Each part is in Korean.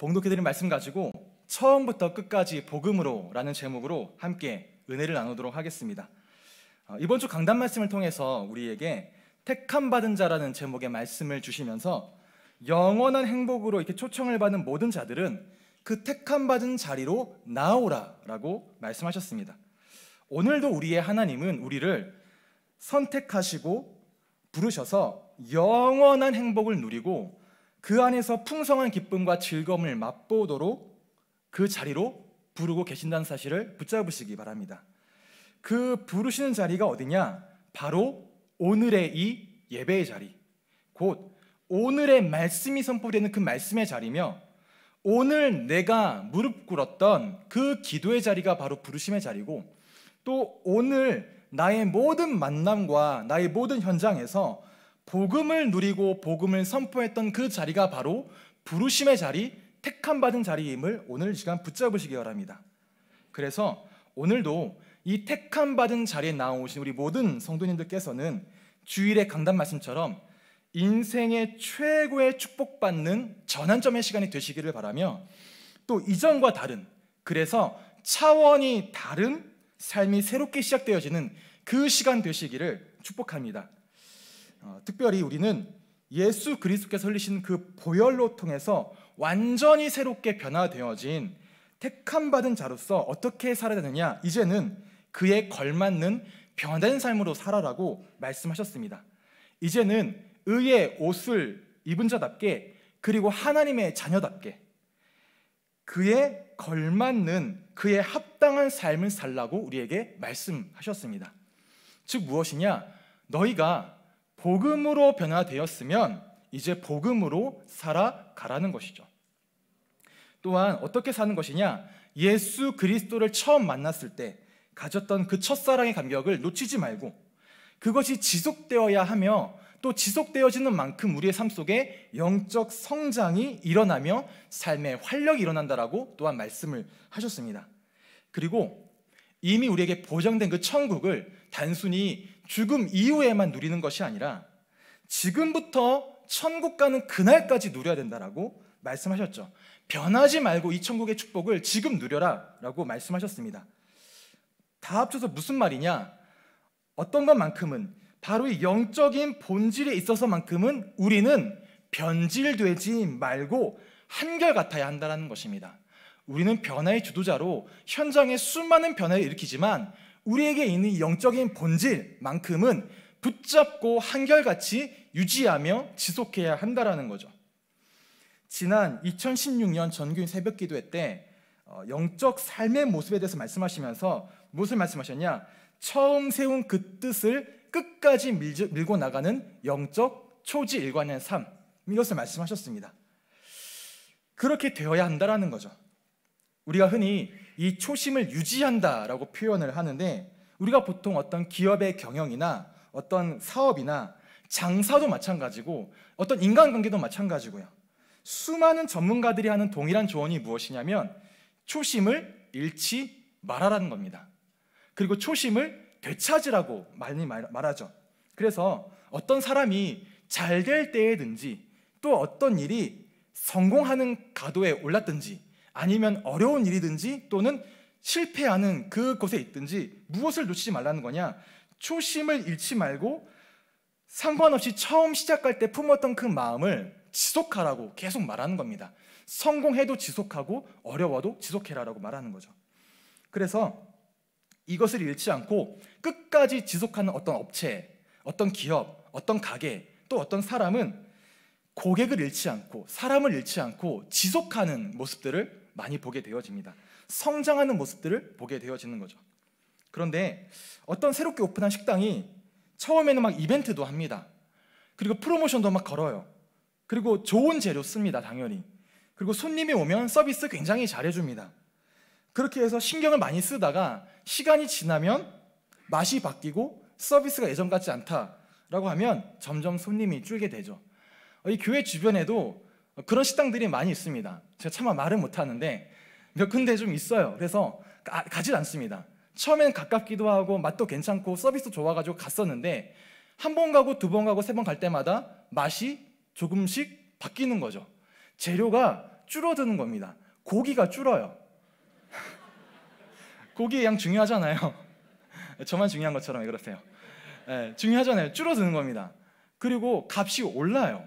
봉독해드린 말씀 가지고 처음부터 끝까지 복음으로라는 제목으로 함께 은혜를 나누도록 하겠습니다. 어, 이번 주 강단 말씀을 통해서 우리에게 택함 받은 자라는 제목의 말씀을 주시면서 영원한 행복으로 이렇게 초청을 받은 모든 자들은 그 택함 받은 자리로 나오라라고 말씀하셨습니다. 오늘도 우리의 하나님은 우리를 선택하시고 부르셔서 영원한 행복을 누리고 그 안에서 풍성한 기쁨과 즐거움을 맛보도록 그 자리로 부르고 계신다는 사실을 붙잡으시기 바랍니다. 그 부르시는 자리가 어디냐? 바로 오늘의 이 예배의 자리. 곧 오늘의 말씀이 선포되는 그 말씀의 자리며 오늘 내가 무릎 꿇었던 그 기도의 자리가 바로 부르심의 자리고 또 오늘 나의 모든 만남과 나의 모든 현장에서 복음을 누리고 복음을 선포했던 그 자리가 바로 부르심의 자리, 택함 받은 자리임을 오늘 시간 붙잡으시기 바랍니다. 그래서 오늘도 이 택함 받은 자리에 나오신 우리 모든 성도님들께서는 주일의 강단 말씀처럼 인생의 최고의 축복받는 전환점의 시간이 되시기를 바라며 또 이전과 다른 그래서 차원이 다른 삶이 새롭게 시작되어지는 그 시간 되시기를 축복합니다. 어, 특별히 우리는 예수 그리스도께서 흘리신 그 보혈로 통해서 완전히 새롭게 변화되어진 택함 받은 자로서 어떻게 살아야 되느냐 이제는 그에 걸맞는 변화된 삶으로 살아라고 말씀하셨습니다. 이제는 의의 옷을 입은 자답게 그리고 하나님의 자녀답게 그에 걸맞는 그에 합당한 삶을 살라고 우리에게 말씀하셨습니다. 즉 무엇이냐? 너희가 복음으로 변화되었으면 이제 복음으로 살아가라는 것이죠. 또한 어떻게 사는 것이냐? 예수 그리스도를 처음 만났을 때 가졌던 그 첫사랑의 감격을 놓치지 말고 그것이 지속되어야 하며 또 지속되어지는 만큼 우리의 삶 속에 영적 성장이 일어나며 삶의 활력이 일어난다라고 또한 말씀을 하셨습니다. 그리고 이미 우리에게 보장된 그 천국을 단순히 죽음 이후에만 누리는 것이 아니라 지금부터 천국 가는 그날까지 누려야 된다라고 말씀하셨죠. 변하지 말고 이 천국의 축복을 지금 누려라라고 말씀하셨습니다. 다 합쳐서 무슨 말이냐? 어떤 것만큼은 바로 이 영적인 본질에 있어서만큼은 우리는 변질되지 말고 한결같아야 한다는 것입니다. 우리는 변화의 주도자로 현장에 수많은 변화를 일으키지만 우리에게 있는 영적인 본질만큼은 붙잡고 한결같이 유지하며 지속해야 한다라는 거죠. 지난 2016년 전교인 새벽 기도회 때 어, 영적 삶의 모습에 대해서 말씀하시면서 무엇을 말씀하셨냐? 처음 세운 그 뜻을 끝까지 밀고 나가는 영적 초지 일관의 삶 이것을 말씀하셨습니다. 그렇게 되어야 한다라는 거죠. 우리가 흔히 이 초심을 유지한다라고 표현을 하는데 우리가 보통 어떤 기업의 경영이나 어떤 사업이나 장사도 마찬가지고 어떤 인간관계도 마찬가지고요. 수많은 전문가들이 하는 동일한 조언이 무엇이냐면 초심을 잃지 말아라는 겁니다. 그리고 초심을 되찾으라고 많이 말하죠. 그래서 어떤 사람이 잘 될 때든지 또 어떤 일이 성공하는 가도에 올랐든지 아니면 어려운 일이든지 또는 실패하는 그곳에 있든지 무엇을 놓치지 말라는 거냐? 초심을 잃지 말고 상관없이 처음 시작할 때 품었던 그 마음을 지속하라고 계속 말하는 겁니다. 성공해도 지속하고 어려워도 지속해라라고 말하는 거죠. 그래서 이것을 잃지 않고 끝까지 지속하는 어떤 업체, 어떤 기업, 어떤 가게, 또 어떤 사람은 고객을 잃지 않고 사람을 잃지 않고 지속하는 모습들을 많이 보게 되어집니다. 성장하는 모습들을 보게 되어지는 거죠. 그런데 어떤 새롭게 오픈한 식당이 처음에는 막 이벤트도 합니다. 그리고 프로모션도 막 걸어요. 그리고 좋은 재료 씁니다, 당연히. 그리고 손님이 오면 서비스 굉장히 잘해줍니다. 그렇게 해서 신경을 많이 쓰다가 시간이 지나면 맛이 바뀌고 서비스가 예전 같지 않다라고 하면 점점 손님이 줄게 되죠. 이 교회 주변에도 그런 식당들이 많이 있습니다. 제가 차마 말을 못하는데 몇 군데 좀 있어요. 그래서 가, 가질 않습니다. 처음엔 가깝기도 하고 맛도 괜찮고 서비스 좋아가지고 갔었는데 한 번 가고 두 번 가고 세 번 갈 때마다 맛이 조금씩 바뀌는 거죠. 재료가 줄어드는 겁니다. 고기가 줄어요. 고기의 양 중요하잖아요. 저만 중요한 것처럼 그러세요? 네, 중요하잖아요. 줄어드는 겁니다. 그리고 값이 올라요.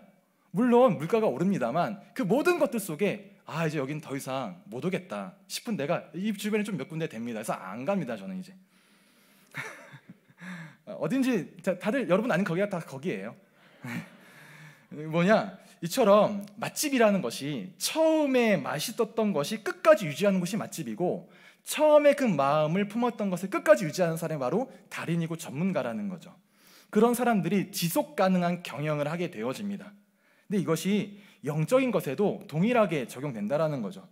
물론 물가가 오릅니다만 그 모든 것들 속에 아 이제 여긴 더 이상 못 오겠다 싶은 내가이 주변에 좀 몇 군데 됩니다. 그래서 안 갑니다 저는 이제 어, 어딘지 다들 여러분 아닌 거기가 다 거기예요. 뭐냐 이처럼 맛집이라는 것이 처음에 맛있었던 것이 끝까지 유지하는 것이 맛집이고 처음에 그 마음을 품었던 것을 끝까지 유지하는 사람이 바로 달인이고 전문가라는 거죠. 그런 사람들이 지속 가능한 경영을 하게 되어집니다. 근데 이것이 영적인 것에도 동일하게 적용된다라는 거죠.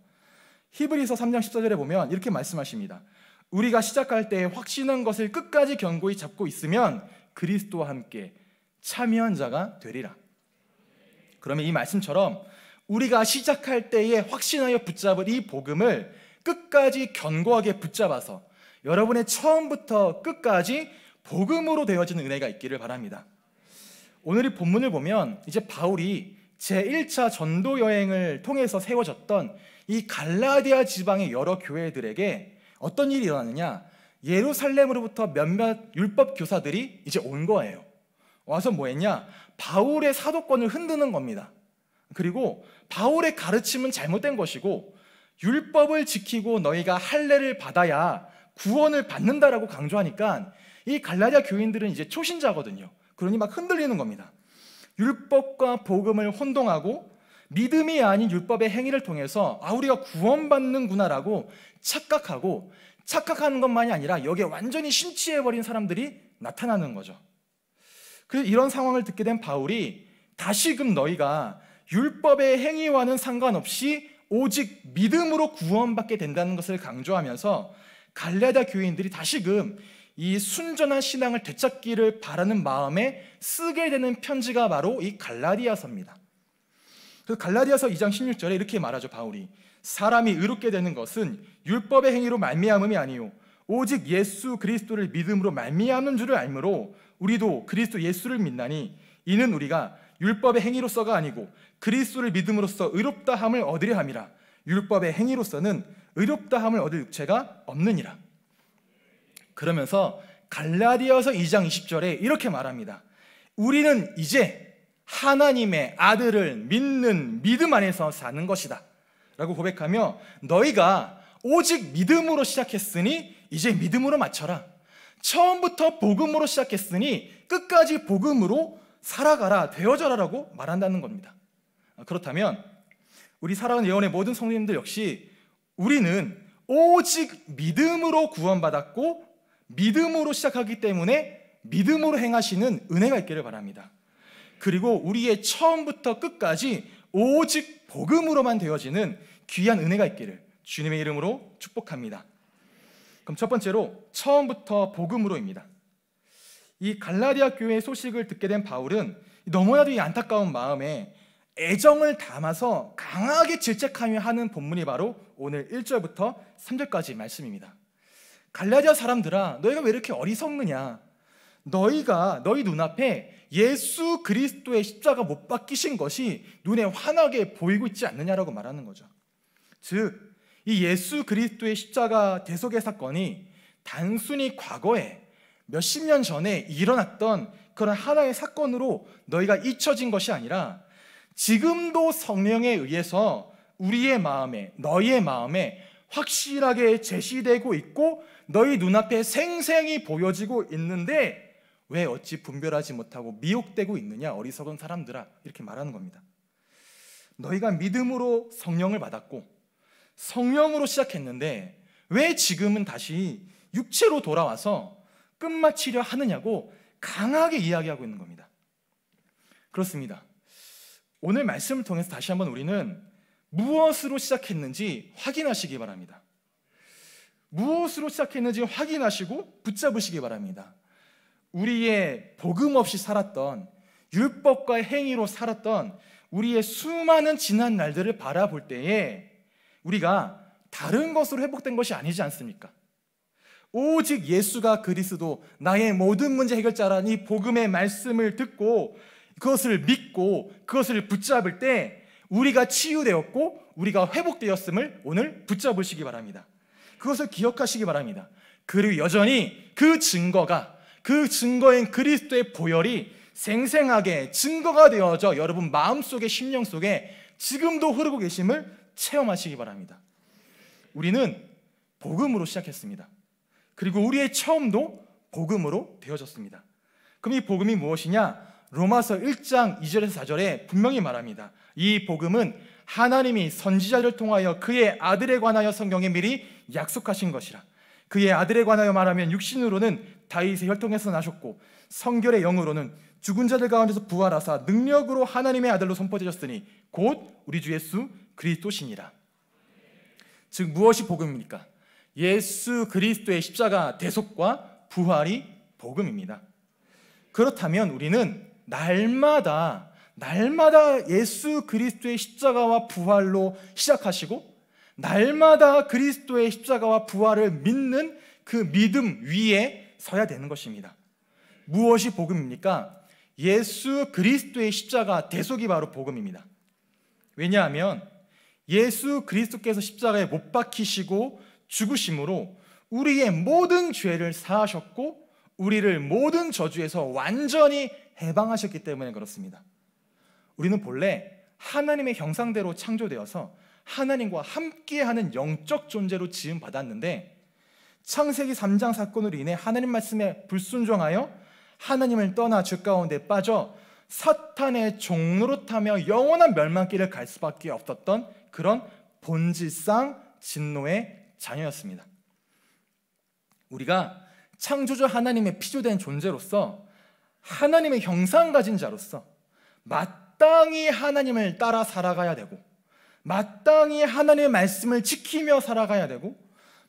히브리서 3장 14절에 보면 이렇게 말씀하십니다. 우리가 시작할 때 확신한 것을 끝까지 견고히 잡고 있으면 그리스도와 함께 참여한 자가 되리라. 그러면 이 말씀처럼 우리가 시작할 때에 확신하여 붙잡을 이 복음을 끝까지 견고하게 붙잡아서 여러분의 처음부터 끝까지 복음으로 되어지는 은혜가 있기를 바랍니다. 오늘의 본문을 보면 이제 바울이 제1차 전도 여행을 통해서 세워졌던 이 갈라디아 지방의 여러 교회들에게 어떤 일이 일어나느냐 예루살렘으로부터 몇몇 율법 교사들이 이제 온 거예요. 와서 뭐 했냐? 바울의 사도권을 흔드는 겁니다. 그리고 바울의 가르침은 잘못된 것이고 율법을 지키고 너희가 할례를 받아야 구원을 받는다라고 강조하니까 이 갈라디아 교인들은 이제 초신자거든요. 그러니 막 흔들리는 겁니다. 율법과 복음을 혼동하고 믿음이 아닌 율법의 행위를 통해서 아 우리가 구원받는구나라고 착각하고 착각하는 것만이 아니라 여기에 완전히 심취해버린 사람들이 나타나는 거죠. 그 이런 상황을 듣게 된 바울이 다시금 너희가 율법의 행위와는 상관없이 오직 믿음으로 구원받게 된다는 것을 강조하면서 갈라디아 교인들이 다시금 이 순전한 신앙을 되찾기를 바라는 마음에 쓰게 되는 편지가 바로 이 갈라디아서입니다. 그 갈라디아서 2장 16절에 이렇게 말하죠 바울이 사람이 의롭게 되는 것은 율법의 행위로 말미암음이 아니요 오직 예수 그리스도를 믿음으로 말미암는 줄을 알므로 우리도 그리스도 예수를 믿나니 이는 우리가 율법의 행위로서가 아니고 그리스도를 믿음으로써 의롭다함을 얻으려 함이라 율법의 행위로서는 의롭다함을 얻을 육체가 없느니라 그러면서 갈라디아서 2장 20절에 이렇게 말합니다. 우리는 이제 하나님의 아들을 믿는 믿음 안에서 사는 것이다. 라고 고백하며 너희가 오직 믿음으로 시작했으니 이제 믿음으로 맞춰라. 처음부터 복음으로 시작했으니 끝까지 복음으로 살아가라, 되어져라라고 말한다는 겁니다. 아, 그렇다면 우리 사랑하는 예언의 모든 성도님들 역시 우리는 오직 믿음으로 구원받았고 믿음으로 시작하기 때문에 믿음으로 행하시는 은혜가 있기를 바랍니다. 그리고 우리의 처음부터 끝까지 오직 복음으로만 되어지는 귀한 은혜가 있기를 주님의 이름으로 축복합니다. 그럼 첫 번째로 처음부터 복음으로입니다. 이 갈라디아 교회의 소식을 듣게 된 바울은 너무나도 이 안타까운 마음에 애정을 담아서 강하게 질책하며 하는 본문이 바로 오늘 1절부터 3절까지 말씀입니다. 갈라디아 사람들아 너희가 왜 이렇게 어리석느냐 너희가 너희 눈앞에 예수 그리스도의 십자가 못 박히신 것이 눈에 환하게 보이고 있지 않느냐라고 말하는 거죠. 즉, 이 예수 그리스도의 십자가 대속의 사건이 단순히 과거에 몇십 년 전에 일어났던 그런 하나의 사건으로 너희가 잊혀진 것이 아니라 지금도 성령에 의해서 우리의 마음에, 너희의 마음에 확실하게 제시되고 있고 너희 눈앞에 생생히 보여지고 있는데 왜 어찌 분별하지 못하고 미혹되고 있느냐 어리석은 사람들아 이렇게 말하는 겁니다. 너희가 믿음으로 성령을 받았고 성령으로 시작했는데 왜 지금은 다시 육체로 돌아와서 끝마치려 하느냐고 강하게 이야기하고 있는 겁니다. 그렇습니다. 오늘 말씀을 통해서 다시 한번 우리는 무엇으로 시작했는지 확인하시기 바랍니다. 무엇으로 시작했는지 확인하시고 붙잡으시기 바랍니다. 우리의 복음 없이 살았던 율법과 행위로 살았던 우리의 수많은 지난 날들을 바라볼 때에 우리가 다른 것으로 회복된 것이 아니지 않습니까? 오직 예수가 그리스도 나의 모든 문제 해결자라는 복음의 말씀을 듣고 그것을 믿고 그것을 붙잡을 때 우리가 치유되었고 우리가 회복되었음을 오늘 붙잡으시기 바랍니다. 그것을 기억하시기 바랍니다. 그리고 여전히 그 증거가 그 증거인 그리스도의 보혈이 생생하게 증거가 되어져 여러분 마음속에 심령 속에 지금도 흐르고 계심을 체험하시기 바랍니다. 우리는 복음으로 시작했습니다. 그리고 우리의 처음도 복음으로 되어졌습니다. 그럼 이 복음이 무엇이냐? 로마서 1장 2절에서 4절에 분명히 말합니다. 이 복음은 하나님이 선지자를 통하여 그의 아들에 관하여 성경에 미리 약속하신 것이라. 그의 아들에 관하여 말하면 육신으로는 다윗의 혈통에서 나셨고 성결의 영으로는 죽은 자들 가운데서 부활하사 능력으로 하나님의 아들로 선포되셨으니 곧 우리 주 예수 그리스도시니라. 즉 무엇이 복음입니까? 예수 그리스도의 십자가 대속과 부활이 복음입니다. 그렇다면 우리는 날마다 날마다 예수 그리스도의 십자가와 부활로 시작하시고 날마다 그리스도의 십자가와 부활을 믿는 그 믿음 위에 서야 되는 것입니다. 무엇이 복음입니까? 예수 그리스도의 십자가 대속이 바로 복음입니다. 왜냐하면 예수 그리스도께서 십자가에 못 박히시고 죽으심으로 우리의 모든 죄를 사하셨고 우리를 모든 저주에서 완전히 해방하셨기 때문에 그렇습니다. 우리는 본래 하나님의 형상대로 창조되어서 하나님과 함께하는 영적 존재로 지음 받았는데 창세기 3장 사건으로 인해 하나님 말씀에 불순종하여 하나님을 떠나 죄 가운데 빠져 사탄의 종로로 타며 영원한 멸망길을 갈 수밖에 없었던 그런 본질상 진노의 자녀였습니다. 우리가 창조주 하나님의 피조된 존재로서 하나님의 형상 가진 자로서 마땅히 하나님을 따라 살아가야 되고 마땅히 하나님의 말씀을 지키며 살아가야 되고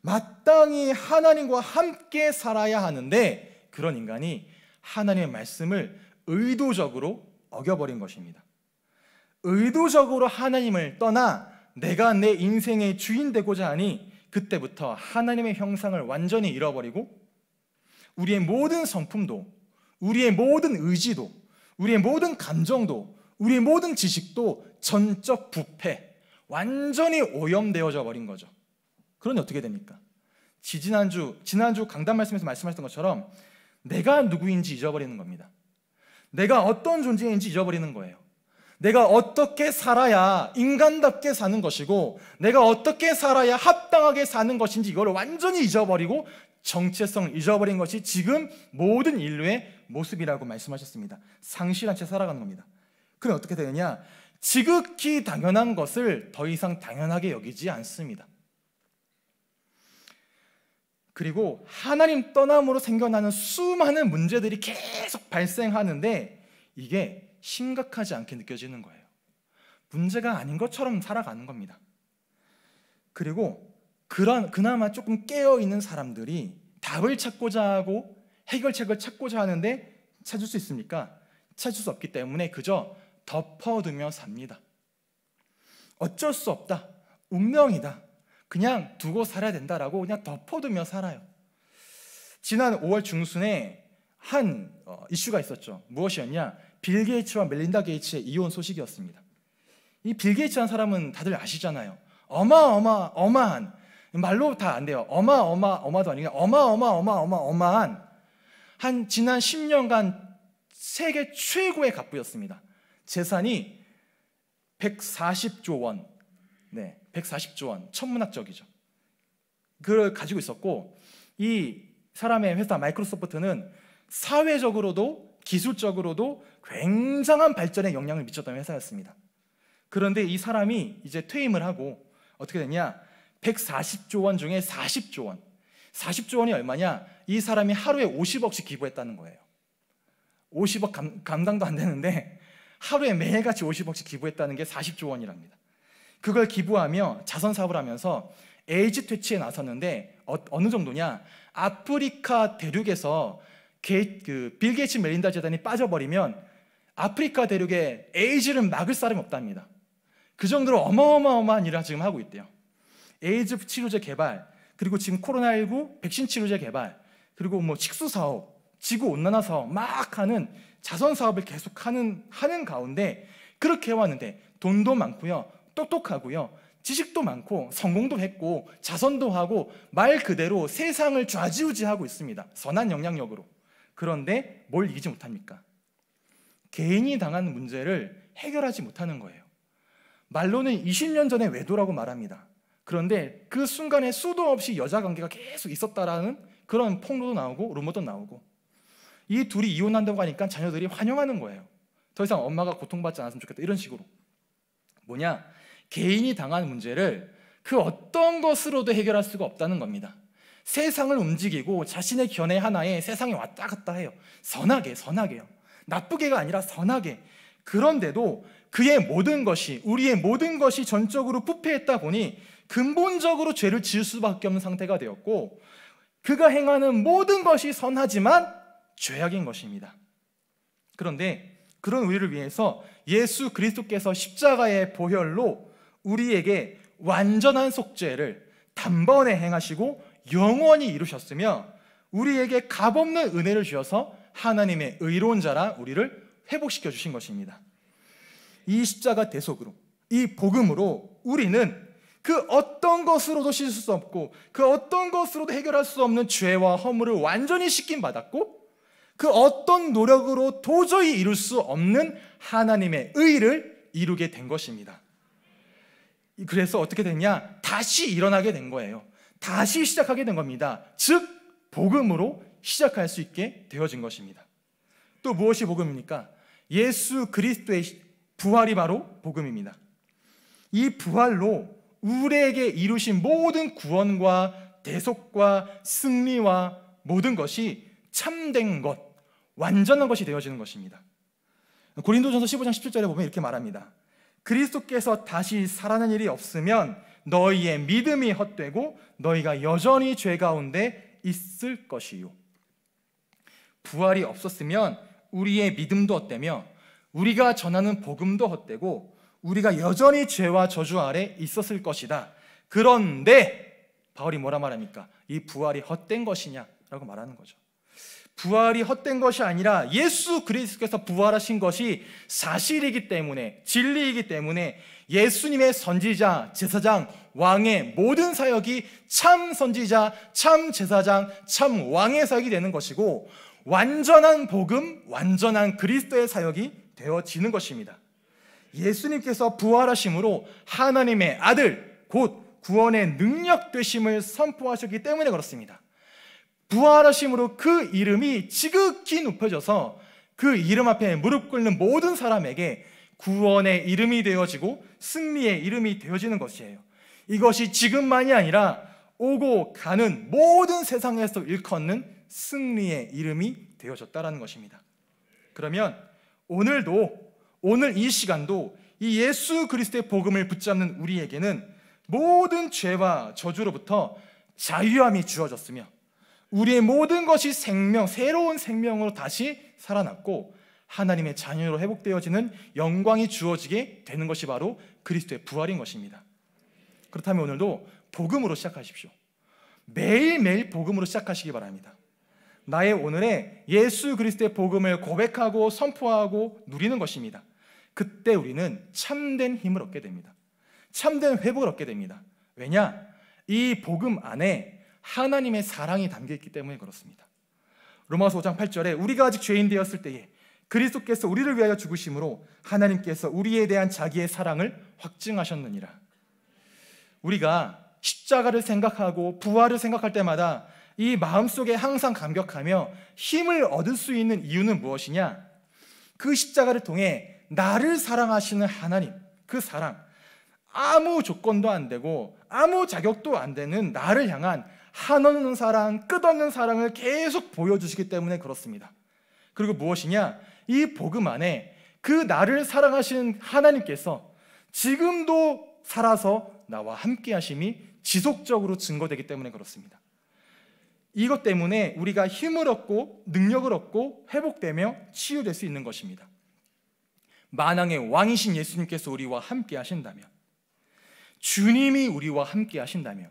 마땅히 하나님과 함께 살아야 하는데 그런 인간이 하나님의 말씀을 의도적으로 어겨버린 것입니다. 의도적으로 하나님을 떠나 내가 내 인생의 주인 되고자 하니 그때부터 하나님의 형상을 완전히 잃어버리고 우리의 모든 성품도 우리의 모든 의지도 우리의 모든 감정도 우리의 모든 지식도 전적 부패 완전히 오염되어져 버린 거죠. 그러니 어떻게 됩니까? 지난주 지난주 강단 말씀에서 말씀하셨던 것처럼 내가 누구인지 잊어버리는 겁니다. 내가 어떤 존재인지 잊어버리는 거예요. 내가 어떻게 살아야 인간답게 사는 것이고 내가 어떻게 살아야 합당하게 사는 것인지 이걸 완전히 잊어버리고 정체성을 잊어버린 것이 지금 모든 인류의 모습이라고 말씀하셨습니다. 상실한 채 살아가는 겁니다. 그럼 어떻게 되느냐? 지극히 당연한 것을 더 이상 당연하게 여기지 않습니다. 그리고 하나님 떠남으로 생겨나는 수많은 문제들이 계속 발생하는데 이게 심각하지 않게 느껴지는 거예요. 문제가 아닌 것처럼 살아가는 겁니다. 그리고 그런 그나마 조금 깨어 있는 사람들이 답을 찾고자 하고 해결책을 찾고자 하는데 찾을 수 있습니까? 찾을 수 없기 때문에 그저 덮어두며 삽니다. 어쩔 수 없다. 운명이다. 그냥 두고 살아야 된다라고 그냥 덮어두며 살아요. 지난 5월 중순에 한 어, 이슈가 있었죠. 무엇이었냐? 빌 게이츠와 멜린다 게이츠의 이혼 소식이었습니다. 이 빌 게이츠란 사람은 다들 아시잖아요. 어마어마 어마한 말로 다 안 돼요. 어마어마 어마도 아니고 어마어마 어마어마 어마한 한 지난 10년간 세계 최고의 갑부였습니다. 재산이 140조 원, 네, 140조 원, 천문학적이죠. 그걸 가지고 있었고 이 사람의 회사 마이크로소프트는 사회적으로도 기술적으로도 굉장한 발전에 영향을 미쳤던 회사였습니다. 그런데 이 사람이 이제 퇴임을 하고 어떻게 됐냐? 140조 원 중에 40조 원. 40조 원이 얼마냐? 이 사람이 하루에 50억씩 기부했다는 거예요. 50억 감, 감당도 안 되는데 하루에 매일같이 50억씩 기부했다는 게 40조 원이랍니다. 그걸 기부하며 자선 사업을 하면서 에이즈 퇴치에 나섰는데 어, 어느 정도냐? 아프리카 대륙에서 게, 그 빌게이츠 멜린다 재단이 빠져버리면 아프리카 대륙에 에이즈를 막을 사람이 없답니다. 그 정도로 어마어마한 일을 지금 하고 있대요. 에이즈 치료제 개발, 그리고 지금 코로나19 백신 치료제 개발, 그리고 뭐 식수 사업, 지구 온난화 사업 막 하는 자선 사업을 계속 하는 하는 가운데 그렇게 해왔는데 돈도 많고요, 똑똑하고요, 지식도 많고 성공도 했고 자선도 하고 말 그대로 세상을 좌지우지하고 있습니다. 선한 영향력으로. 그런데 뭘 이기지 못합니까? 개인이 당한 문제를 해결하지 못하는 거예요. 말로는 20년 전에 외도라고 말합니다. 그런데 그 순간에 수도 없이 여자 관계가 계속 있었다라는 그런 폭로도 나오고 루머도 나오고 이 둘이 이혼한다고 하니까 자녀들이 환영하는 거예요. 더 이상 엄마가 고통받지 않았으면 좋겠다. 이런 식으로. 뭐냐? 개인이 당한 문제를 그 어떤 것으로도 해결할 수가 없다는 겁니다. 세상을 움직이고 자신의 견해 하나에 세상이 왔다 갔다 해요. 선하게, 선하게요. 나쁘게가 아니라 선하게. 그런데도 그의 모든 것이, 우리의 모든 것이 전적으로 부패했다 보니 근본적으로 죄를 지을 수밖에 없는 상태가 되었고 그가 행하는 모든 것이 선하지만 죄악인 것입니다. 그런데 그런 우리를 위해서 예수 그리스도께서 십자가의 보혈로 우리에게 완전한 속죄를 단번에 행하시고 영원히 이루셨으며 우리에게 값없는 은혜를 주셔서 하나님의 의로운 자라 우리를 회복시켜 주신 것입니다. 이 십자가 대속으로 이 복음으로 우리는 그 어떤 것으로도 씻을 수 없고 그 어떤 것으로도 해결할 수 없는 죄와 허물을 완전히 씻긴 받았고 그 어떤 노력으로 도저히 이룰 수 없는 하나님의 의를 이루게 된 것입니다. 그래서 어떻게 됐냐? 다시 일어나게 된 거예요. 다시 시작하게 된 겁니다. 즉, 복음으로 시작할 수 있게 되어진 것입니다. 또 무엇이 복음입니까? 예수 그리스도의 부활이 바로 복음입니다. 이 부활로 우리에게 이루신 모든 구원과 대속과 승리와 모든 것이 참된 것, 완전한 것이 되어지는 것입니다. 고린도전서 15장 17절에 보면 이렇게 말합니다. 그리스도께서 다시 살아난 일이 없으면 너희의 믿음이 헛되고 너희가 여전히 죄 가운데 있을 것이요. 부활이 없었으면 우리의 믿음도 헛되며 우리가 전하는 복음도 헛되고 우리가 여전히 죄와 저주 아래 있었을 것이다. 그런데 바울이 뭐라 말합니까? 이 부활이 헛된 것이냐라고 말하는 거죠. 부활이 헛된 것이 아니라 예수 그리스도께서 부활하신 것이 사실이기 때문에 진리이기 때문에 예수님의 선지자, 제사장, 왕의 모든 사역이 참 선지자, 참 제사장, 참 왕의 사역이 되는 것이고 완전한 복음, 완전한 그리스도의 사역이 되어지는 것입니다. 예수님께서 부활하심으로 하나님의 아들, 곧 구원의 능력 되심을 선포하셨기 때문에 그렇습니다. 부활하심으로 그 이름이 지극히 높여져서 그 이름 앞에 무릎 꿇는 모든 사람에게 구원의 이름이 되어지고 승리의 이름이 되어지는 것이에요. 이것이 지금만이 아니라 오고 가는 모든 세상에서 일컫는 승리의 이름이 되어졌다라는 것입니다. 그러면 오늘도 오늘 이 시간도 이 예수 그리스도의 복음을 붙잡는 우리에게는 모든 죄와 저주로부터 자유함이 주어졌으며 우리의 모든 것이 생명, 새로운 생명으로 다시 살아났고 하나님의 자녀로 회복되어지는 영광이 주어지게 되는 것이 바로 그리스도의 부활인 것입니다. 그렇다면 오늘도 복음으로 시작하십시오. 매일매일 복음으로 시작하시기 바랍니다. 나의 오늘의 예수 그리스도의 복음을 고백하고 선포하고 누리는 것입니다. 그때 우리는 참된 힘을 얻게 됩니다. 참된 회복을 얻게 됩니다. 왜냐? 이 복음 안에 하나님의 사랑이 담겨 있기 때문에 그렇습니다. 로마서 5장 8절에 우리가 아직 죄인 되었을 때에 그리스도께서 우리를 위하여 죽으심으로 하나님께서 우리에 대한 자기의 사랑을 확증하셨느니라. 우리가 십자가를 생각하고 부활을 생각할 때마다 이 마음속에 항상 감격하며 힘을 얻을 수 있는 이유는 무엇이냐? 그 십자가를 통해 나를 사랑하시는 하나님, 그 사랑. 아무 조건도 안 되고 아무 자격도 안 되는 나를 향한 한없는 사랑, 끝없는 사랑을 계속 보여주시기 때문에 그렇습니다. 그리고 무엇이냐? 이 복음 안에 그 나를 사랑하시는 하나님께서 지금도 살아서 나와 함께 하심이 지속적으로 증거되기 때문에 그렇습니다. 이것 때문에 우리가 힘을 얻고 능력을 얻고 회복되며 치유될 수 있는 것입니다. 만왕의 왕이신 예수님께서 우리와 함께 하신다면 주님이 우리와 함께 하신다면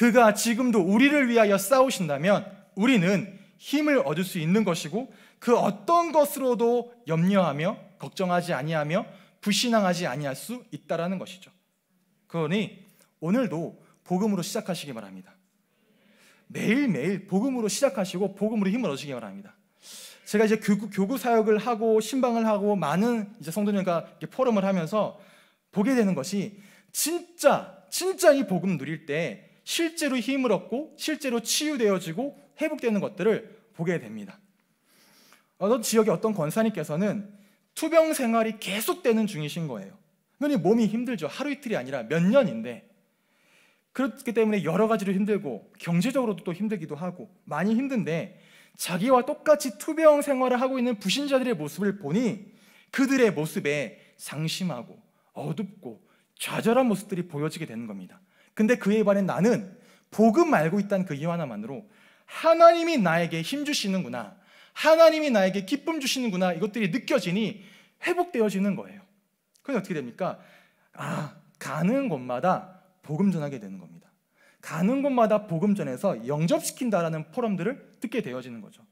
그가 지금도 우리를 위하여 싸우신다면 우리는 힘을 얻을 수 있는 것이고 그 어떤 것으로도 염려하며 걱정하지 아니하며 불신앙하지 아니할 수 있다라는 것이죠. 그러니 오늘도 복음으로 시작하시기 바랍니다. 매일매일 복음으로 시작하시고 복음으로 힘을 얻으시기 바랍니다. 제가 이제 교구, 교구 사역을 하고 신방을 하고 많은 이제 성도님과 포럼을 하면서 보게 되는 것이 진짜 진짜 이 복음 누릴 때 실제로 힘을 얻고 실제로 치유되어지고 회복되는 것들을 보게 됩니다. 어느 지역의 어떤 권사님께서는 투병 생활이 계속되는 중이신 거예요. 그러니 몸이 힘들죠. 하루 이틀이 아니라 몇 년인데 그렇기 때문에 여러 가지로 힘들고 경제적으로도 또 힘들기도 하고 많이 힘든데 자기와 똑같이 투병 생활을 하고 있는 부신자들의 모습을 보니 그들의 모습에 상심하고 어둡고 좌절한 모습들이 보여지게 되는 겁니다. 근데 그에 반해 나는 복음 알고 있다는 그 이유 하나만으로 하나님이 나에게 힘 주시는구나. 하나님이 나에게 기쁨 주시는구나. 이것들이 느껴지니 회복되어지는 거예요. 그럼 어떻게 됩니까? 아, 가는 곳마다 복음 전하게 되는 겁니다. 가는 곳마다 복음 전해서 영접시킨다라는 포럼들을 듣게 되어지는 거죠.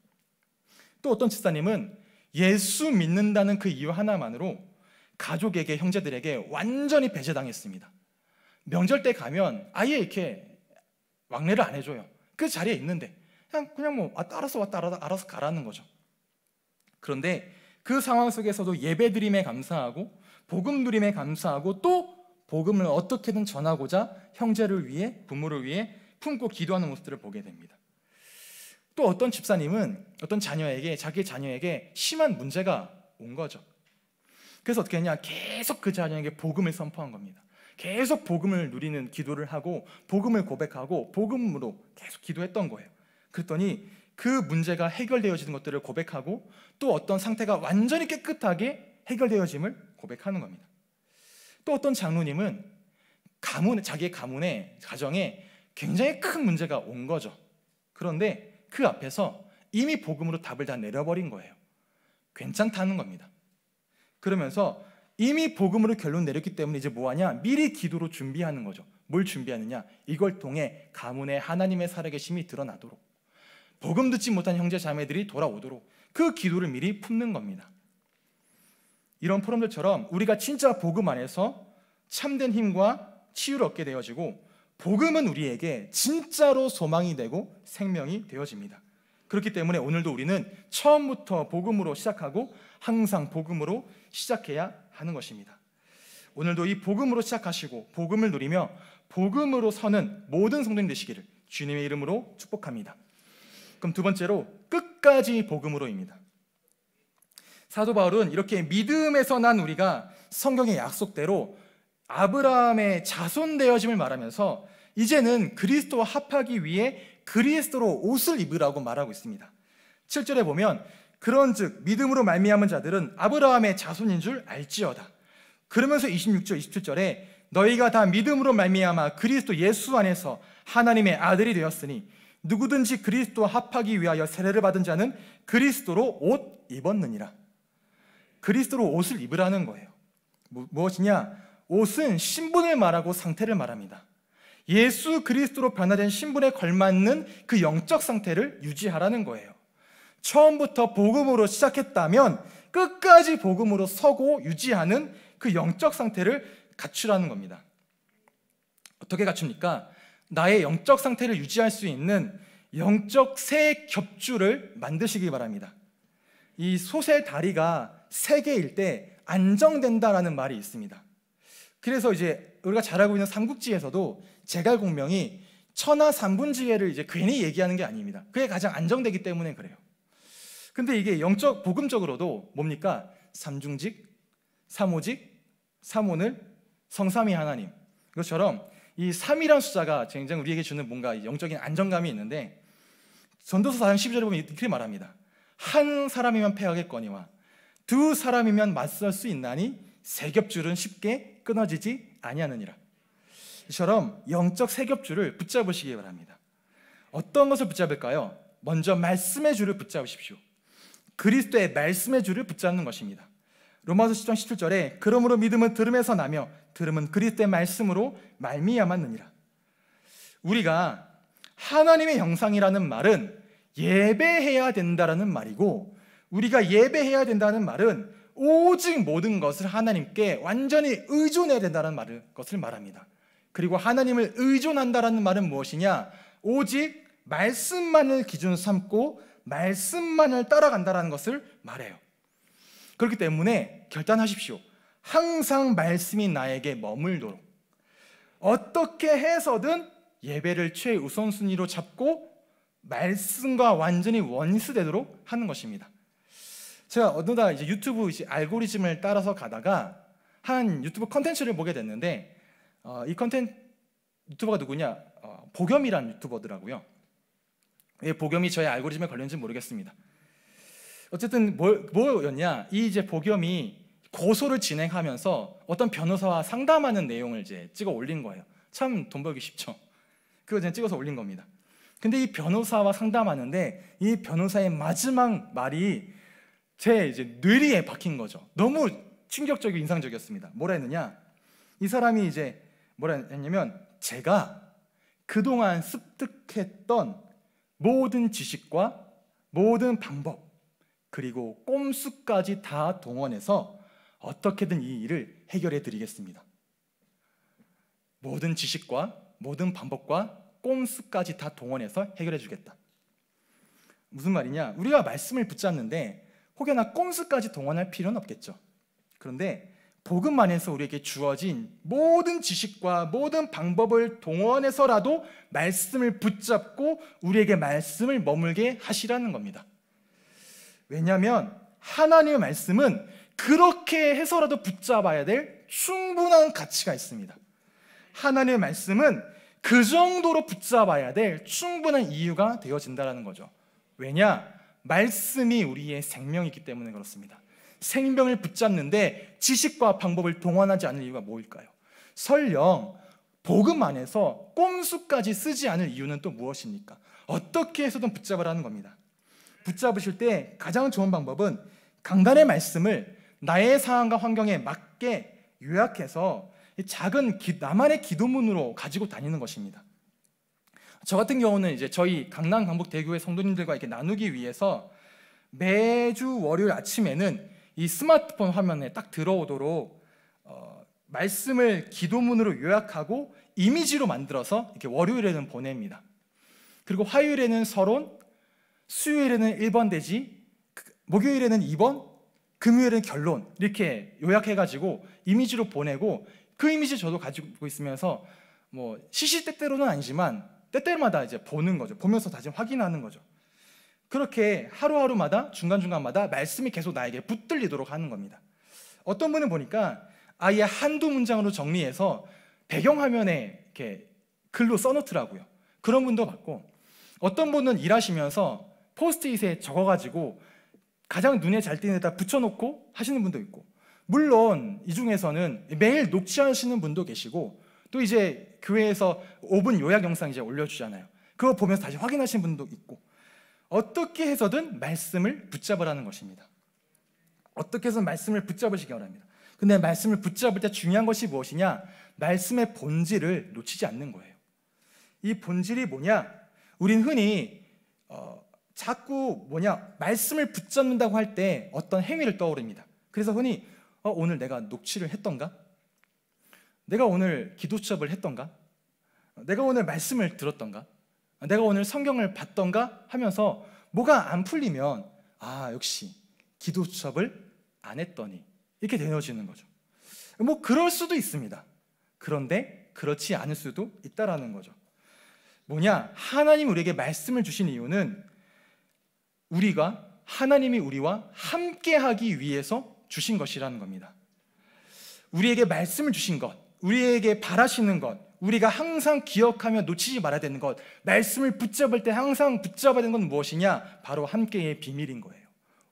또 어떤 집사님은 예수 믿는다는 그 이유 하나만으로 가족에게 형제들에게 완전히 배제당했습니다. 명절 때 가면 아예 이렇게 왕래를 안 해줘요. 그 자리에 있는데 그냥 그냥 뭐 알아서 왔다 알아 알아서 가라는 거죠. 그런데 그 상황 속에서도 예배 드림에 감사하고 복음 드림에 감사하고 또 복음을 어떻게든 전하고자 형제를 위해 부모를 위해 품고 기도하는 모습들을 보게 됩니다. 또 어떤 집사님은 어떤 자녀에게 자기 자녀에게 심한 문제가 온 거죠. 그래서 어떻게 했냐 계속 그 자녀에게 복음을 선포한 겁니다. 계속 복음을 누리는 기도를 하고 복음을 고백하고 복음으로 계속 기도했던 거예요. 그랬더니 그 문제가 해결되어지는 것들을 고백하고 또 어떤 상태가 완전히 깨끗하게 해결되어짐을 고백하는 겁니다. 또 어떤 장로님은 가문 자기의 가문에 가정에 굉장히 큰 문제가 온 거죠. 그런데 그 앞에서 이미 복음으로 답을 다 내려버린 거예요. 괜찮다는 겁니다. 그러면서 이미 복음으로 결론 내렸기 때문에 이제 뭐하냐? 미리 기도로 준비하는 거죠. 뭘 준비하느냐? 이걸 통해 가문에 하나님의 살아계심이 드러나도록 복음 듣지 못한 형제 자매들이 돌아오도록 그 기도를 미리 품는 겁니다. 이런 포럼들처럼 우리가 진짜 복음 안에서 참된 힘과 치유를 얻게 되어지고 복음은 우리에게 진짜로 소망이 되고 생명이 되어집니다. 그렇기 때문에 오늘도 우리는 처음부터 복음으로 시작하고 항상 복음으로 시작해야 하는 것입니다. 오늘도 이 복음으로 시작하시고 복음을 누리며 복음으로 서는 모든 성도님 되시기를 주님의 이름으로 축복합니다. 그럼 두 번째로 끝까지 복음으로입니다. 사도 바울은 이렇게 믿음에서 난 우리가 성경의 약속대로 아브라함의 자손 되어짐을 말하면서 이제는 그리스도와 합하기 위해 그리스도로 옷을 입으라고 말하고 있습니다. 7절에 보면 그런즉 믿음으로 말미암은 자들은 아브라함의 자손인 줄 알지어다. 그러면서 26절 27절에 너희가 다 믿음으로 말미암아 그리스도 예수 안에서 하나님의 아들이 되었으니 누구든지 그리스도 와 합하기 위하여 세례를 받은 자는 그리스도로 옷 입었느니라. 그리스도로 옷을 입으라는 거예요. 무엇이냐? 옷은 신분을 말하고 상태를 말합니다. 예수 그리스도로 변화된 신분에 걸맞는 그 영적 상태를 유지하라는 거예요. 처음부터 복음으로 시작했다면 끝까지 복음으로 서고 유지하는 그 영적 상태를 갖추라는 겁니다. 어떻게 갖춥니까? 나의 영적 상태를 유지할 수 있는 영적 새 겹줄을 만드시기 바랍니다. 이소의 다리가 세 개일 때 안정된다라는 말이 있습니다. 그래서 이제 우리가 잘 알고 있는 삼국지에서도 제갈공명이 천하 삼분지계를 이제 괜히 얘기하는 게 아닙니다. 그게 가장 안정되기 때문에 그래요. 근데 이게 영적 복음적으로도 뭡니까? 삼중직, 삼오직, 삼오늘, 성삼위 하나님. 그것처럼 이 3이란 숫자가 굉장히 우리에게 주는 뭔가 영적인 안정감이 있는데 전도서 4장 12절에 보면 이렇게 말합니다. 한 사람이면 패하겠거니와 두 사람이면 맞설 수 있나니 세 겹줄은 쉽게 끊어지지 아니하느니라. 이처럼 영적 세 겹줄을 붙잡으시기 바랍니다. 어떤 것을 붙잡을까요? 먼저 말씀의 줄을 붙잡으십시오. 그리스도의 말씀의 줄을 붙잡는 것입니다. 로마서 10장 17절에 그러므로 믿음은 들음에서 나며 들음은 그리스도의 말씀으로 말미암았느니라. 우리가 하나님의 형상이라는 말은 예배해야 된다라는 말이고 우리가 예배해야 된다는 말은 오직 모든 것을 하나님께 완전히 의존해야 된다는 말을, 것을 말합니다. 그리고 하나님을 의존한다라는 말은 무엇이냐? 오직 말씀만을 기준 삼고 말씀만을 따라간다라는 것을 말해요. 그렇기 때문에 결단하십시오. 항상 말씀이 나에게 머물도록 어떻게 해서든 예배를 최우선순위로 잡고 말씀과 완전히 원수되도록 하는 것입니다. 제가 어느 날 이제 유튜브 이제 알고리즘을 따라서 가다가 한 유튜브 컨텐츠를 보게 됐는데 어, 이 컨텐 유튜버가 누구냐 어, 보겸이란 유튜버더라고요. 이 복염이 저의 알고리즘에 걸렸는지 모르겠습니다. 어쨌든 뭘, 뭐였냐? 이 이제 복염이 고소를 진행하면서 어떤 변호사와 상담하는 내용을 이제 찍어 올린 거예요. 참 돈 벌기 쉽죠. 그거 그냥 찍어서 올린 겁니다. 근데 이 변호사와 상담하는데 이 변호사의 마지막 말이 제 이제 뇌리에 박힌 거죠. 너무 충격적이고 인상적이었습니다. 뭐라 했느냐? 이 사람이 이제 뭐라 했냐면 제가 그동안 습득했던 모든 지식과 모든 방법 그리고 꼼수까지 다 동원해서 어떻게든 이 일을 해결해 드리겠습니다. 모든 지식과 모든 방법과 꼼수까지 다 동원해서 해결해 주겠다. 무슨 말이냐? 우리가 말씀을 붙잡는데 혹여나 꼼수까지 동원할 필요는 없겠죠. 그런데 복음 만해서 우리에게 주어진 모든 지식과 모든 방법을 동원해서라도 말씀을 붙잡고 우리에게 말씀을 머물게 하시라는 겁니다. 왜냐하면 하나님의 말씀은 그렇게 해서라도 붙잡아야 될 충분한 가치가 있습니다. 하나님의 말씀은 그 정도로 붙잡아야 될 충분한 이유가 되어진다라는 거죠. 왜냐? 말씀이 우리의 생명이기 때문에 그렇습니다. 생명을 붙잡는데 지식과 방법을 동원하지 않을 이유가 뭘까요? 설령 복음 안에서 꼼수까지 쓰지 않을 이유는 또 무엇입니까? 어떻게 해서든 붙잡으라는 겁니다. 붙잡으실 때 가장 좋은 방법은 강단의 말씀을 나의 상황과 환경에 맞게 요약해서 작은 기, 나만의 기도문으로 가지고 다니는 것입니다. 저 같은 경우는 이제 저희 강남 강북 대교의 성도님들과 이렇게 나누기 위해서 매주 월요일 아침에는 이 스마트폰 화면에 딱 들어오도록 어, 말씀을 기도문으로 요약하고 이미지로 만들어서 이렇게 월요일에는 보냅니다. 그리고 화요일에는 서론, 수요일에는 1번 대지, 그 목요일에는 2번, 금요일에는 결론 이렇게 요약해가지고 이미지로 보내고 그 이미지 저도 가지고 있으면서 뭐 시시때때로는 아니지만 때때마다 이제 보는 거죠. 보면서 다시 확인하는 거죠. 그렇게 하루하루마다 중간중간마다 말씀이 계속 나에게 붙들리도록 하는 겁니다. 어떤 분은 보니까 아예 한두 문장으로 정리해서 배경화면에 이렇게 글로 써놓더라고요. 그런 분도 봤고 어떤 분은 일하시면서 포스트잇에 적어가지고 가장 눈에 잘 띄는 데다 붙여놓고 하시는 분도 있고 물론 이 중에서는 매일 녹취하시는 분도 계시고 또 이제 교회에서 5분 요약 영상 이제 올려주잖아요. 그거 보면서 다시 확인하시는 분도 있고 어떻게 해서든 말씀을 붙잡으라는 것입니다. 어떻게 해서 말씀을 붙잡으시기 바랍니다. 근데 말씀을 붙잡을 때 중요한 것이 무엇이냐? 말씀의 본질을 놓치지 않는 거예요. 이 본질이 뭐냐? 우린 흔히 어, 자꾸 뭐냐 말씀을 붙잡는다고 할 때 어떤 행위를 떠오릅니다. 그래서 흔히 어, 오늘 내가 녹취를 했던가? 내가 오늘 기도 수을 했던가? 내가 오늘 말씀을 들었던가? 내가 오늘 성경을 봤던가 하면서 뭐가 안 풀리면 아 역시 기도 수첩을 안 했더니 이렇게 되어지는 거죠. 뭐 그럴 수도 있습니다. 그런데 그렇지 않을 수도 있다라는 거죠. 뭐냐 하나님 우리에게 말씀을 주신 이유는 우리가 하나님이 우리와 함께하기 위해서 주신 것이라는 겁니다. 우리에게 말씀을 주신 것, 우리에게 바라시는 것, 우리가 항상 기억하며 놓치지 말아야 되는 것, 말씀을 붙잡을 때 항상 붙잡아야 되는 건 무엇이냐? 바로 함께의 비밀인 거예요.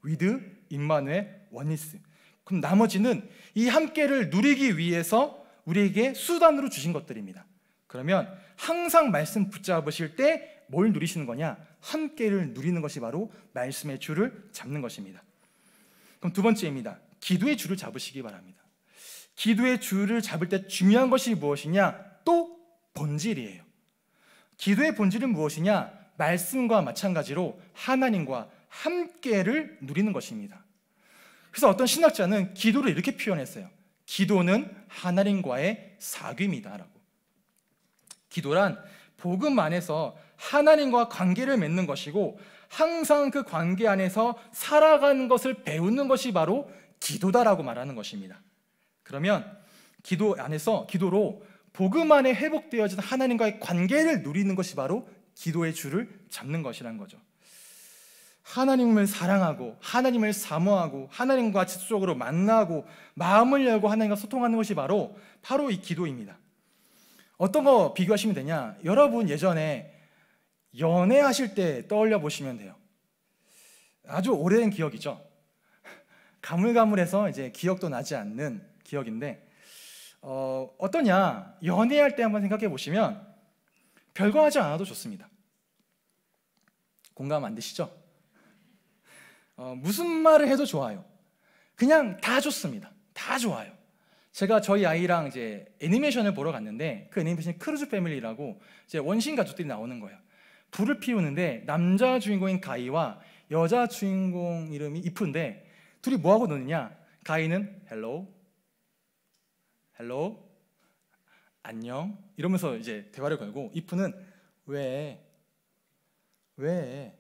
위드, 임마누의 원니스. 그럼 나머지는 이 함께를 누리기 위해서 우리에게 수단으로 주신 것들입니다. 그러면 항상 말씀 붙잡으실 때 뭘 누리시는 거냐? 함께를 누리는 것이 바로 말씀의 줄을 잡는 것입니다. 그럼 두 번째입니다. 기도의 줄을 잡으시기 바랍니다. 기도의 줄을 잡을 때 중요한 것이 무엇이냐? 또 본질이에요. 기도의 본질은 무엇이냐? 말씀과 마찬가지로 하나님과 함께를 누리는 것입니다. 그래서 어떤 신학자는 기도를 이렇게 표현했어요. 기도는 하나님과의 사귐이다라고. 기도란 복음 안에서 하나님과 관계를 맺는 것이고 항상 그 관계 안에서 살아가는 것을 배우는 것이 바로 기도다라고 말하는 것입니다. 그러면 기도 안에서 기도로 복음 안에 회복되어진 하나님과의 관계를 누리는 것이 바로 기도의 줄을 잡는 것이란 거죠. 하나님을 사랑하고 하나님을 사모하고 하나님과 지속적으로 만나고 마음을 열고 하나님과 소통하는 것이 바로 바로 이 기도입니다. 어떤 거 비교하시면 되냐? 여러분 예전에 연애하실 때 떠올려 보시면 돼요. 아주 오래된 기억이죠. 가물가물해서 이제 기억도 나지 않는 기억인데 어, 어떠냐? 연애할 때 한번 생각해 보시면 별거 하지 않아도 좋습니다. 공감 안 되시죠? 어, 무슨 말을 해도 좋아요. 그냥 다 좋습니다. 다 좋아요. 제가 저희 아이랑 이제 애니메이션을 보러 갔는데 그애니메이션 크루즈 패밀리라고 이제 원신 가족들이 나오는 거예요. 불을 피우는데 남자 주인공인 가이와 여자 주인공 이름이 이프데 둘이 뭐 하고 노느냐? 가이는 헬로우, 헬로 안녕 이러면서 이제 대화를 걸고 이프는왜 왜,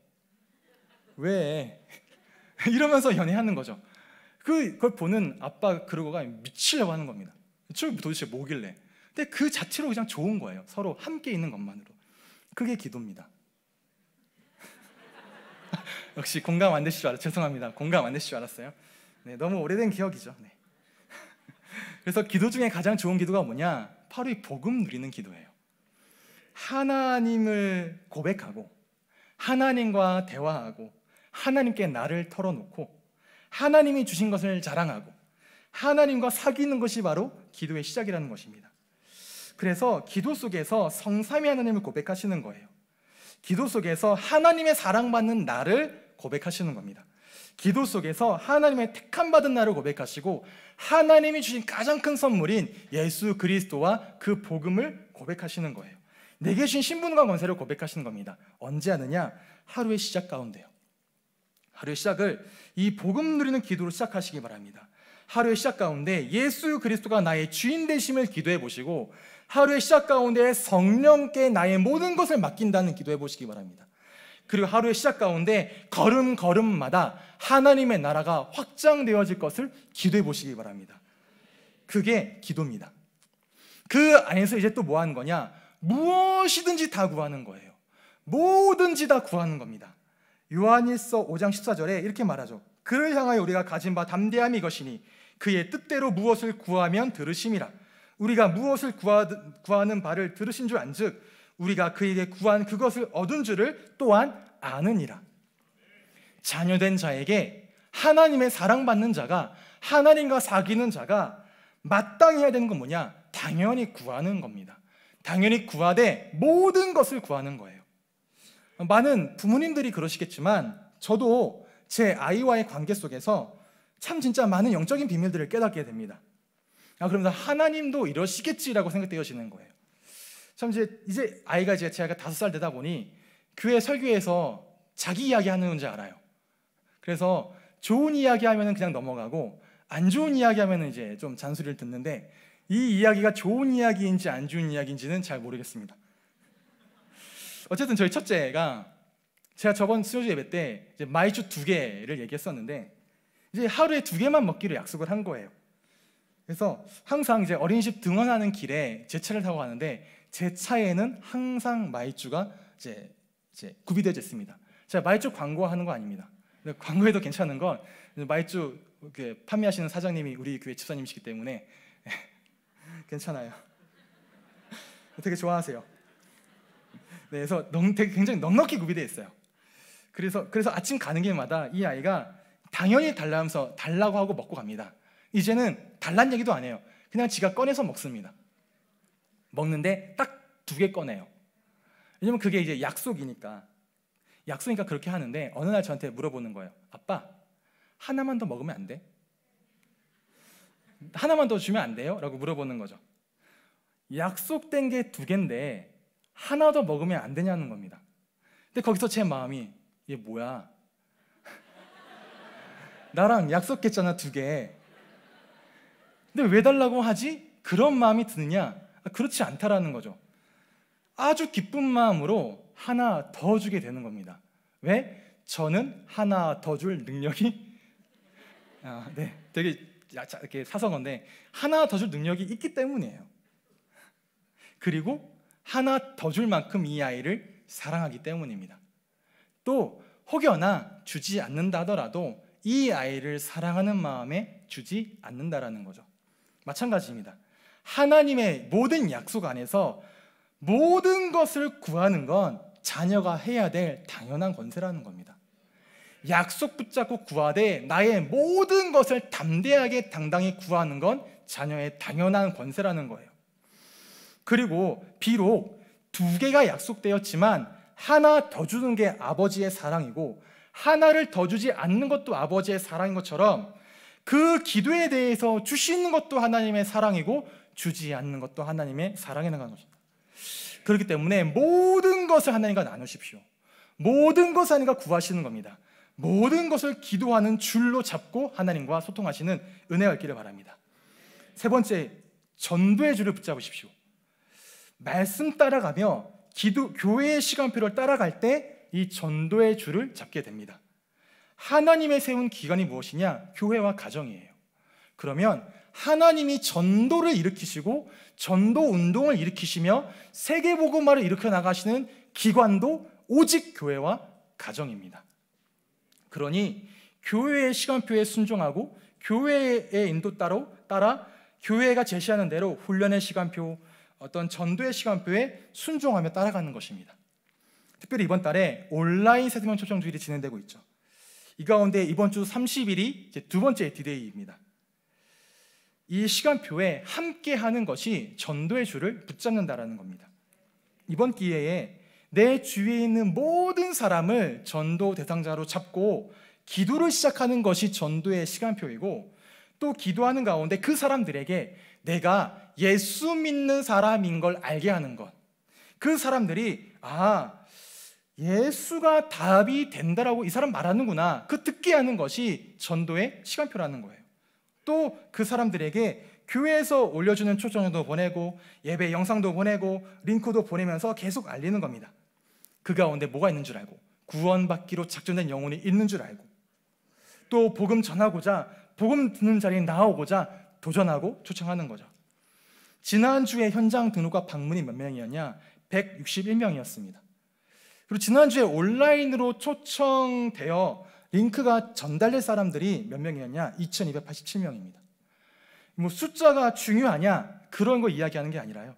왜 이러면서 연애하는 거죠. 그, 그걸 보는 아빠 그러고가 미치려고 하는 겁니다. 저 도대체 뭐길래? 근데 그 자체로 그냥 좋은 거예요. 서로 함께 있는 것만으로. 그게 기도입니다. 역시 공감 안 되실 줄 알았어요. 죄송합니다. 공감 안 되실 줄 알았어요. 네, 너무 오래된 기억이죠. 네. 그래서 기도 중에 가장 좋은 기도가 뭐냐? 바로 이 복음 누리는 기도예요. 하나님을 고백하고 하나님과 대화하고 하나님께 나를 털어놓고 하나님이 주신 것을 자랑하고 하나님과 사귀는 것이 바로 기도의 시작이라는 것입니다. 그래서 기도 속에서 성삼위 하나님을 고백하시는 거예요. 기도 속에서 하나님의 사랑받는 나를 고백하시는 겁니다. 기도 속에서 하나님의 택함 받은 날을 고백하시고 하나님이 주신 가장 큰 선물인 예수 그리스도와 그 복음을 고백하시는 거예요. 내게 주신 신분과 권세를 고백하시는 겁니다. 언제 하느냐? 하루의 시작 가운데요. 하루의 시작을 이 복음 누리는 기도로 시작하시기 바랍니다. 하루의 시작 가운데 예수 그리스도가 나의 주인 되심을 기도해 보시고 하루의 시작 가운데 성령께 나의 모든 것을 맡긴다는 기도해 보시기 바랍니다. 그리고 하루의 시작 가운데 걸음걸음마다 하나님의 나라가 확장되어질 것을 기도해 보시기 바랍니다. 그게 기도입니다. 그 안에서 이제 또 뭐 하는 거냐? 무엇이든지 다 구하는 거예요. 뭐든지 다 구하는 겁니다. 요한일서 5장 14절에 이렇게 말하죠. 그를 향하여 우리가 가진 바 담대함이 것이니 그의 뜻대로 무엇을 구하면 들으심이라. 우리가 무엇을 구하, 는 바를 들으신 줄 안즉 우리가 그에게 구한 그것을 얻은 줄을 또한 아느니라. 자녀된 자에게 하나님의 사랑받는 자가 하나님과 사귀는 자가 마땅 해야 되는 건 뭐냐? 당연히 구하는 겁니다. 당연히 구하되 모든 것을 구하는 거예요. 많은 부모님들이 그러시겠지만 저도 제 아이와의 관계 속에서 참 진짜 많은 영적인 비밀들을 깨닫게 됩니다. 아, 그러면 하나님도 이러시겠지라고 생각되어지는 거예요. 참 이제 이제 아이가 제 아이가 다섯 살 되다 보니 교회 설교에서 자기 이야기 하는 줄 알아요. 그래서 좋은 이야기 하면은 그냥 넘어가고 안 좋은 이야기 하면은 이제 좀 잔소리를 듣는데 이 이야기가 좋은 이야기인지 안 좋은 이야기인지는 잘 모르겠습니다. 어쨌든 저희 첫째가 제가 저번 수요일 예배 때 이제 마이쮸 두 개를 얘기했었는데 이제 하루에 두 개만 먹기로 약속을 한 거예요. 그래서 항상 이제 어린이집 등원하는 길에 제 차를 타고 가는데 제 차에는 항상 마이쮸가 이제, 이제 구비되어 있습니다. 제가 마이쮸 광고하는 거 아닙니다. 광고해도 괜찮은 건 마이쮸 판매하시는 사장님이 우리 교회 집사님이시기 때문에 괜찮아요. 되게 좋아하세요. 네, 그래서 넉, 되게 굉장히 넉넉히 구비되어 있어요. 그래서 그래서 아침 가는 길마다 이 아이가 당연히 달라면서 달라고 하고 먹고 갑니다. 이제는 달란 얘기도 안 해요. 그냥 지가 꺼내서 먹습니다. 먹는데 딱 두 개 꺼내요. 왜냐면 그게 이제 약속이니까. 약속이니까 그렇게 하는데 어느 날 저한테 물어보는 거예요. 아빠, 하나만 더 먹으면 안 돼? 하나만 더 주면 안 돼요? 라고 물어보는 거죠. 약속된 게 두 개인데 하나 더 먹으면 안 되냐는 겁니다. 근데 거기서 제 마음이 얘 뭐야? 나랑 약속했잖아 두 개. 근데 왜 달라고 하지? 그런 마음이 드느냐? 아, 그렇지 않다라는 거죠. 아주 기쁜 마음으로 하나 더 주게 되는 겁니다. 왜? 저는 하나 더 줄 능력이 아, 네, 되게 이렇게 사서건데 하나 더 줄 능력이 있기 때문이에요. 그리고 하나 더 줄 만큼 이 아이를 사랑하기 때문입니다. 또 혹여나 주지 않는다 하더라도 이 아이를 사랑하는 마음에 주지 않는다라는 거죠. 마찬가지입니다. 하나님의 모든 약속 안에서 모든 것을 구하는 건 자녀가 해야 될 당연한 권세라는 겁니다. 약속 붙잡고 구하되 나의 모든 것을 담대하게 당당히 구하는 건 자녀의 당연한 권세라는 거예요. 그리고 비록 두 개가 약속되었지만 하나 더 주는 게 아버지의 사랑이고 하나를 더 주지 않는 것도 아버지의 사랑인 것처럼 그 기도에 대해서 주시는 것도 하나님의 사랑이고 주지 않는 것도 하나님의 사랑이라는 것입니다. 그렇기 때문에 모든 것을 하나님과 나누십시오. 모든 것을 하나님과 구하시는 겁니다. 모든 것을 기도하는 줄로 잡고 하나님과 소통하시는 은혜가 있기를 바랍니다. 세 번째, 전도의 줄을 붙잡으십시오. 말씀 따라가며 기도 교회의 시간표를 따라갈 때 이 전도의 줄을 잡게 됩니다. 하나님의 세운 기간이 무엇이냐? 교회와 가정이에요. 그러면 하나님이 전도를 일으키시고 전도 운동을 일으키시며 세계 복음화를 일으켜 나가시는 기관도 오직 교회와 가정입니다. 그러니 교회의 시간표에 순종하고 교회의 인도 따로 따라 교회가 제시하는 대로 훈련의 시간표, 어떤 전도의 시간표에 순종하며 따라가는 것입니다. 특별히 이번 달에 온라인 세대명 초청 주일이 진행되고 있죠. 이 가운데 이번 주 30일이 두 번째 디데이입니다. 이 시간표에 함께 하는 것이 전도의 줄을 붙잡는다라는 겁니다. 이번 기회에 내 주위에 있는 모든 사람을 전도 대상자로 잡고 기도를 시작하는 것이 전도의 시간표이고 또 기도하는 가운데 그 사람들에게 내가 예수 믿는 사람인 걸 알게 하는 것. 그 사람들이 아, 예수가 답이 된다라고 이 사람 말하는구나. 그 듣게 하는 것이 전도의 시간표라는 거예요. 또그 사람들에게 교회에서 올려주는 초청도 보내고 예배 영상도 보내고 링크도 보내면서 계속 알리는 겁니다. 그 가운데 뭐가 있는 줄 알고 구원받기로 작전된 영혼이 있는 줄 알고 또 복음 전하고자 복음 듣는 자리에 나오고자 도전하고 초청하는 거죠. 지난주에 현장 등록과 방문이 몇 명이었냐? 161명이었습니다. 그리고 지난주에 온라인으로 초청되어 링크가 전달될 사람들이 몇 명이었냐? 2287명입니다. 뭐 숫자가 중요하냐? 그런 거 이야기하는 게 아니라요.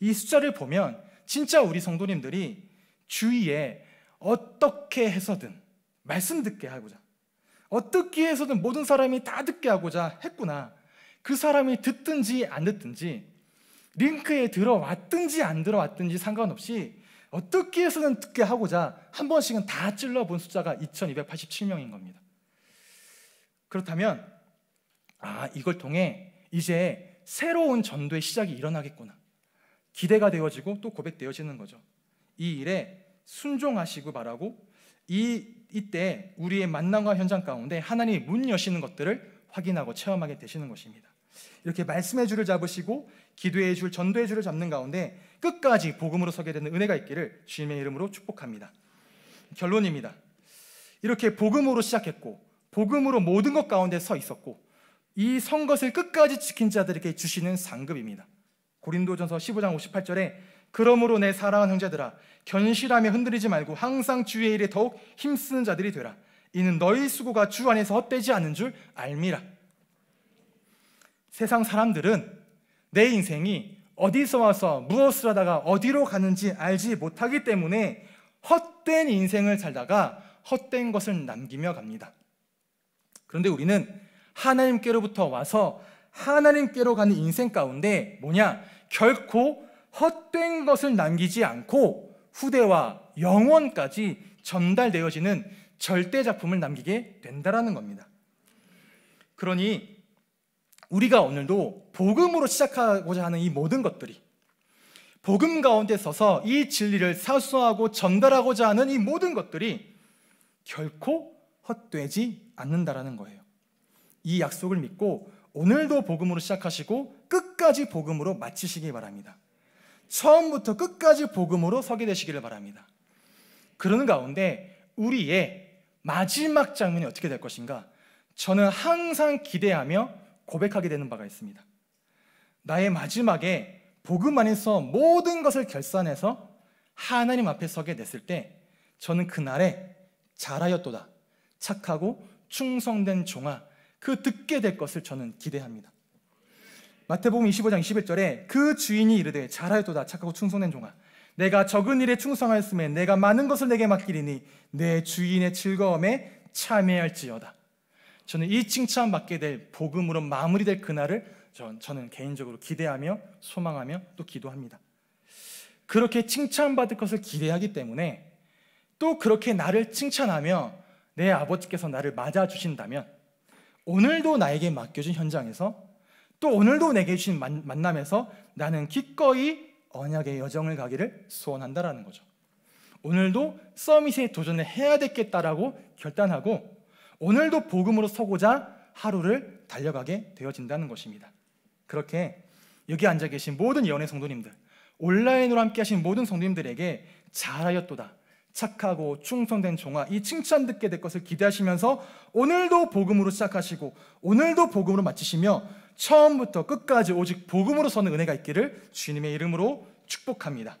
이 숫자를 보면 진짜 우리 성도님들이 주위에 어떻게 해서든 말씀 듣게 하고자 어떻게 해서든 모든 사람이 다 듣게 하고자 했구나. 그 사람이 듣든지 안 듣든지 링크에 들어왔든지 안 들어왔든지 상관없이 어떻게 해서든 듣게 하고자 한 번씩은 다 찔러본 숫자가 2287명인 겁니다. 그렇다면 아 이걸 통해 이제 새로운 전도의 시작이 일어나겠구나 기대가 되어지고 또 고백되어지는 거죠. 이 일에 순종하시고 말하고 이 이때 우리의 만남과 현장 가운데 하나님이 문 여시는 것들을 확인하고 체험하게 되시는 것입니다. 이렇게 말씀의 줄을 잡으시고 기도의 줄, 전도의 줄을 잡는 가운데 끝까지 복음으로 서게 되는 은혜가 있기를 주님의 이름으로 축복합니다. 결론입니다. 이렇게 복음으로 시작했고 복음으로 모든 것 가운데 서 있었고 이 선것을 끝까지 지킨 자들에게 주시는 상급입니다. 고린도전서 15장 58절에 그러므로 내 사랑하는 형제들아 견실함에 흔들리지 말고 항상 주의 일에 더욱 힘쓰는 자들이 되라 이는 너희 수고가 주 안에서 헛되지 않은 줄 알미라 세상 사람들은 내 인생이 어디서 와서 무엇을 하다가 어디로 가는지 알지 못하기 때문에 헛된 인생을 살다가 헛된 것을 남기며 갑니다. 그런데 우리는 하나님께로부터 와서 하나님께로 가는 인생 가운데 뭐냐? 결코 헛된 것을 남기지 않고 후대와 영원까지 전달되어지는 절대 작품을 남기게 된다라는 겁니다. 그러니 우리가 오늘도 복음으로 시작하고자 하는 이 모든 것들이 복음 가운데 서서 이 진리를 사수하고 전달하고자 하는 이 모든 것들이 결코 헛되지 않는다라는 거예요. 이 약속을 믿고 오늘도 복음으로 시작하시고 끝까지 복음으로 마치시기 바랍니다. 처음부터 끝까지 복음으로 서게 되시기를 바랍니다. 그러는 가운데 우리의 마지막 장면이 어떻게 될 것인가? 저는 항상 기대하며 고백하게 되는 바가 있습니다. 나의 마지막에 복음 안에서 모든 것을 결산해서 하나님 앞에 서게 됐을 때 저는 그날에 잘하였도다. 착하고 충성된 종아 그 듣게 될 것을 저는 기대합니다. 마태복음 25장 21절에 그 주인이 이르되 잘하였도다 착하고 충성된 종아 내가 적은 일에 충성하였음에 내가 많은 것을 내게 맡기리니 내 주인의 즐거움에 참여할지어다. 저는 이 칭찬 받게 될 복음으로 마무리될 그날을 저는 개인적으로 기대하며 소망하며 또 기도합니다. 그렇게 칭찬받을 것을 기대하기 때문에 또 그렇게 나를 칭찬하며 내 아버지께서 나를 맞아주신다면 오늘도 나에게 맡겨진 현장에서 또 오늘도 내게 주신 만남에서 나는 기꺼이 언약의 여정을 가기를 소원한다라는 거죠. 오늘도 서밋에 도전을 해야 되겠다라고 결단하고 오늘도 복음으로 서고자 하루를 달려가게 되어진다는 것입니다. 그렇게 여기 앉아 계신 모든 연애 성도님들, 온라인으로 함께 하신 모든 성도님들에게 잘하였도다. 착하고 충성된 종아 이 칭찬 듣게 될 것을 기대하시면서 오늘도 복음으로 시작하시고 오늘도 복음으로 마치시며 처음부터 끝까지 오직 복음으로 서는 은혜가 있기를 주님의 이름으로 축복합니다.